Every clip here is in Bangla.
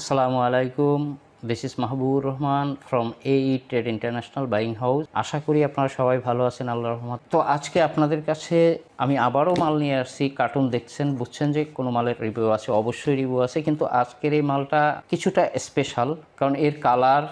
আসসালামু আলাইকুম this is Mahbubur Rahman from A E trade international buying house আশা করি আপনারা সবাই ভালো আছেন আল্লাহ রহমান তো আজকে আপনাদের কাছে আমি আবারও মাল নিয়ে আসছি কার্টুন দেখছেন বুঝছেন যে কোনো মালের রিভিউ আছে অবশ্যই রিভিউ আছে কিন্তু আজকের এই মালটা কিছুটা স্পেশাল কারণ এর কালার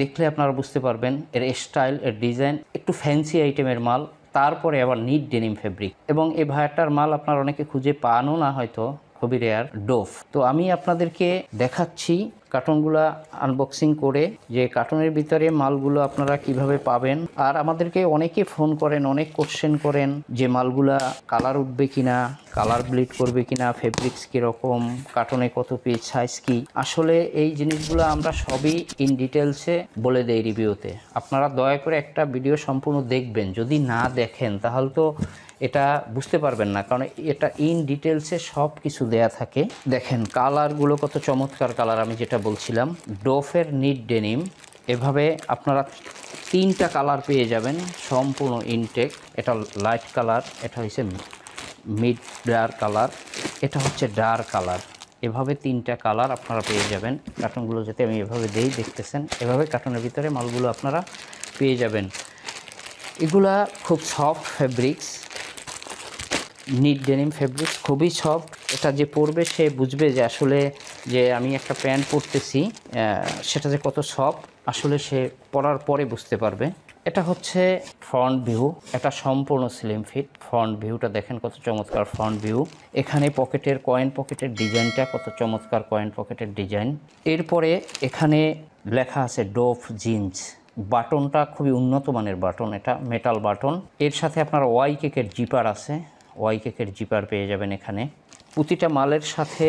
দেখলে আপনারা বুঝতে পারবেন এর স্টাইল এর ডিজাইন একটু ফ্যান্সি আইটেমের মাল তারপরে আবার নিট ডেনিম ফেব্রিক এবং এই ভায়াটার মাল আপনার অনেকে খুঁজে পানও না হয়তো খুবই রেয়ার ডোভ তো আমি আপনাদেরকে দেখাচ্ছি কার্টনগুলো আনবক্সিং করে যে কার্টনের ভিতরে মালগুলো আপনারা কিভাবে পাবেন আর আমাদেরকে অনেকে ফোন করেন অনেক কোশ্চেন করেন যে মালগুলা কালার উঠবে কিনা কালার ব্লিড করবে কিনা ফেব্রিক্স কীরকম কার্টনে কত পেজ সাইজ কি আসলে এই জিনিসগুলো আমরা সবই ইন ডিটেলসে বলে দেই রিভিউতে আপনারা দয়া করে একটা ভিডিও সম্পূর্ণ দেখবেন যদি না দেখেন তাহলে তো এটা বুঝতে পারবেন না কারণ এটা ইন ডিটেলসে সব কিছু দেয়া থাকে দেখেন কালারগুলো কত চমৎকার কালার আমি যেটা বলছিলাম ডোফের নিট ডেনিম এভাবে আপনারা তিনটা কালার পেয়ে যাবেন সম্পূর্ণ ইনটেক এটা লাইট কালার এটা হয়েছে মিড ডার্ক কালার এটা হচ্ছে ডার্ক কালার এভাবে তিনটা কালার আপনারা পেয়ে যাবেন কার্টুনগুলো যাতে আমি এভাবে দেই দেখতেছেন এভাবে কার্টুনের ভিতরে মালগুলো আপনারা পেয়ে যাবেন এগুলা খুব soft fabrics knit denim fabrics খুবই সফট এটা যে পরবে সে বুঝবে যে আসলে যে আমি একটা প্যান্ট পরতেছি সেটা যে কত সফট আসলে সে পরার পরে বুঝতে পারবে এটা হচ্ছে ফ্রন্ট ভিউ এটা সম্পূর্ণ স্লিম ফিট ফ্রন্ট ভিউটা দেখেন কত চমৎকার ফ্রন্ট ভিউ এখানে পকেটের কয়েন পকেটের ডিজাইনটা কত চমৎকার কয়েন পকেটের ডিজাইন এরপরে এখানে লেখা আছে ডোফ জিন্স বাটনটা খুবই উন্নত মানের বাটন এটা মেটাল বাটন এর সাথে আপনার ওয়াই কেকের জিপার আছে ওয়াই কেকের জিপার পেয়ে যাবেন এখানে প্রতিটা মালের সাথে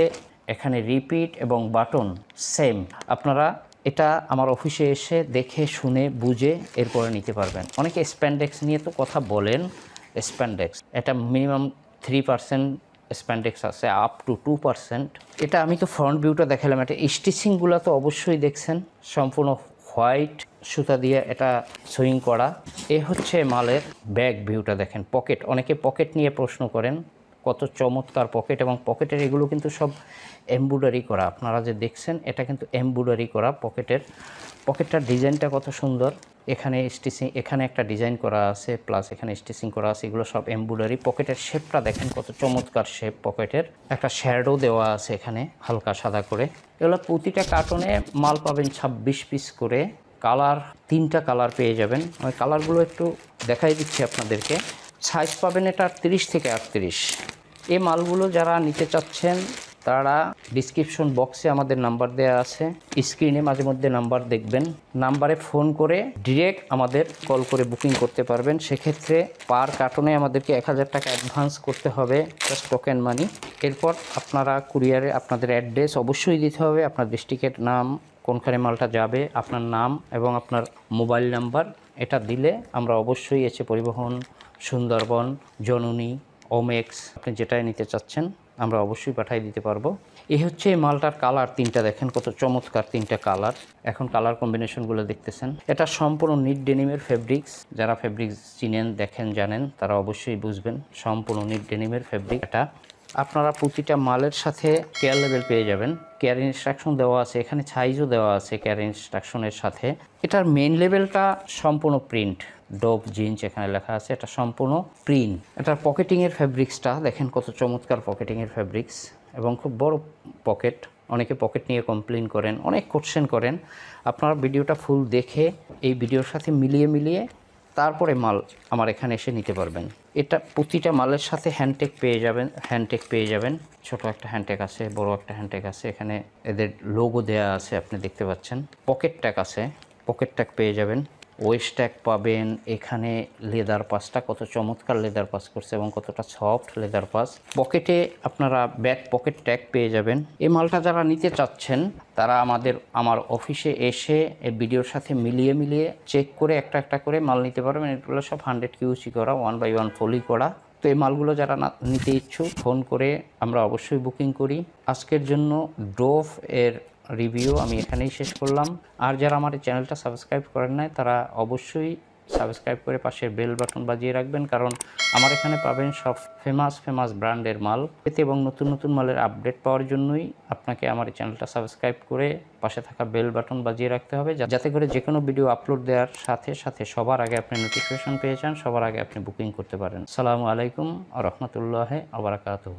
এখানে রিপিট এবং বাটন সেম আপনারা এটা আমার অফিসে এসে দেখে শুনে বুঝে এরপরে নিতে পারবেন অনেকে স্প্যান্ডেক্স নিয়ে তো কথা বলেন স্প্যান্ডেক্স এটা মিনিমাম থ্রি পার্সেন্ট স্প্যান্ডেক্স আছে আপ টু টু পার্সেন্ট এটা আমি তো ফ্রন্ট ভিউটা দেখালাম এটা স্টিচিংগুলো তো অবশ্যই দেখছেন সম্পূর্ণ হোয়াইট সুতা দিয়ে এটা সুইং করা এ হচ্ছে মালের ব্যাক ভিউটা দেখেন পকেট অনেকে পকেট নিয়ে প্রশ্ন করেন কত চমৎকার পকেট এবং পকেটের এগুলো কিন্তু সব এমব্রয়ডারি করা আপনারা যে দেখছেন এটা কিন্তু এমব্রয়ডারি করা পকেটের পকেটটার ডিজাইনটা কত সুন্দর এখানে স্টিচিং এখানে একটা ডিজাইন করা আছে প্লাস এখানে স্টিচিং করা আছে এগুলো সব এমব্রয়ডারি পকেটের শেপটা দেখেন কত চমৎকার শেপ পকেটের একটা শ্যাডো দেওয়া আছে এখানে হালকা সাদা করে এগুলো প্রতিটা কার্টনে মাল পাবেন ছাব্বিশ পিস করে কালার তিনটা কালার পেয়ে যাবেন আমি কালারগুলো একটু দেখাই দিচ্ছি আপনাদেরকে সাইজ পাবেন এটা তিরিশ থেকে আটত্রিশ এ মালগুলো যারা নিতে চাচ্ছেন তারা ডিসক্রিপশন বক্সে আমাদের নাম্বার দেয়া আছে স্ক্রিনে মাঝে মধ্যে নাম্বার দেখবেন নাম্বারে ফোন করে ডিরেক্ট আমাদের কল করে বুকিং করতে পারবেন সেক্ষেত্রে পার কার্টনে আমাদেরকে এক হাজার টাকা অ্যাডভান্স করতে হবে জাস্ট টোকেন মানি এরপর আপনারা কুরিয়ারে আপনাদের অ্যাড্রেস অবশ্যই দিতে হবে আপনার ডিস্ট্রিক্টের নাম কোনখানে মালটা যাবে আপনার নাম এবং আপনার মোবাইল নাম্বার এটা দিলে আমরা অবশ্যই এসে পরিবহন সুন্দরবন জননী ওমেক্স আপনি যেটাই নিতে চাচ্ছেন আমরা অবশ্যই পাঠিয়ে দিতে পারবো এই হচ্ছে এই মালটার কালার তিনটা দেখেন কত চমৎকার তিনটা কালার এখন কালার কম্বিনেশনগুলো দেখতেছেন এটা সম্পূর্ণ নিট ডেনিমের ফেব্রিক্স যারা ফেব্রিক্স চিনেন দেখেন জানেন তারা অবশ্যই বুঝবেন সম্পূর্ণ নিট ডেনিমের ফেব্রিক এটা আপনারা প্রতিটা মালের সাথে কেয়ার লেভেল পেয়ে যাবেন কেয়ার ইনস্ট্রাকশন দেওয়া আছে এখানে সাইজও দেওয়া আছে কেয়ার ইনস্ট্রাকশনের সাথে এটার মেন লেভেলটা সম্পূর্ণ প্রিন্ট ডোপ জিন্স এখানে লেখা আছে এটা সম্পূর্ণ প্রিন্ট এটার পকেটিংয়ের ফ্যাব্রিক্সটা দেখেন কত চমৎকার পকেটিংয়ের ফ্যাব্রিক্স এবং খুব বড় পকেট অনেকে পকেট নিয়ে কমপ্লেন করেন অনেক কোশ্চেন করেন আপনারা ভিডিওটা ফুল দেখে এই ভিডিওর সাথে মিলিয়ে মিলিয়ে তারপরে মাল আমার এখানে এসে নিতে পারবেন এটা প্রতিটা মালের সাথে হ্যান্ডটেক পেয়ে যাবেন হ্যান্ডটেক পেয়ে যাবেন ছোট একটা হ্যান্ডটেক আছে বড় একটা হ্যান্ডটেক আছে এখানে এদের লোগো দেয়া আছে আপনি দেখতে পাচ্ছেন পকেট ট্যাক আছে পকেট ট্যাক পেয়ে যাবেন ওয়েস্ট্যাক পাবেন এখানে লেদার পাসটা কত চমৎকার লেদার পাস করছে এবং কতটা সফট লেদার পাস পকেটে আপনারা ব্যাক পকেট ট্যাগ পেয়ে যাবেন এই মালটা যারা নিতে চাচ্ছেন তারা আমাদের আমার অফিসে এসে এই ভিডিওর সাথে মিলিয়ে মিলিয়ে চেক করে একটা একটা করে মাল নিতে পারবেন এগুলো সব হান্ড্রেড কিউসি করা ওয়ান বাই ওয়ান ফলি করা তো এই মালগুলো যারা নিতে ইচ্ছুক ফোন করে আমরা অবশ্যই বুকিং করি আজকের জন্য ডোভ এর রিভিউ আমি এখানেই শেষ করলাম আর যারা আমার এই চ্যানেলটা সাবস্ক্রাইব করেন নাই তারা অবশ্যই সাবস্ক্রাইব করে পাশে বেল বাটন বাজিয়ে রাখবেন কারণ আমার এখানে পাবেন সব ফেমাস ফেমাস ব্র্যান্ডের মাল পেতে এবং নতুন নতুন মালের আপডেট পাওয়ার জন্যই আপনাকে আমার এই চ্যানেলটা সাবস্ক্রাইব করে পাশে থাকা বেল বাটন বাজিয়ে রাখতে হবে যাতে করে যে কোনো ভিডিও আপলোড দেওয়ার সাথে সাথে সবার আগে আপনি নোটিফিকেশন পেয়ে যান সবার আগে আপনি বুকিং করতে পারেন সালামু আলাইকুম রহমতুল্লাহ আবরাকাত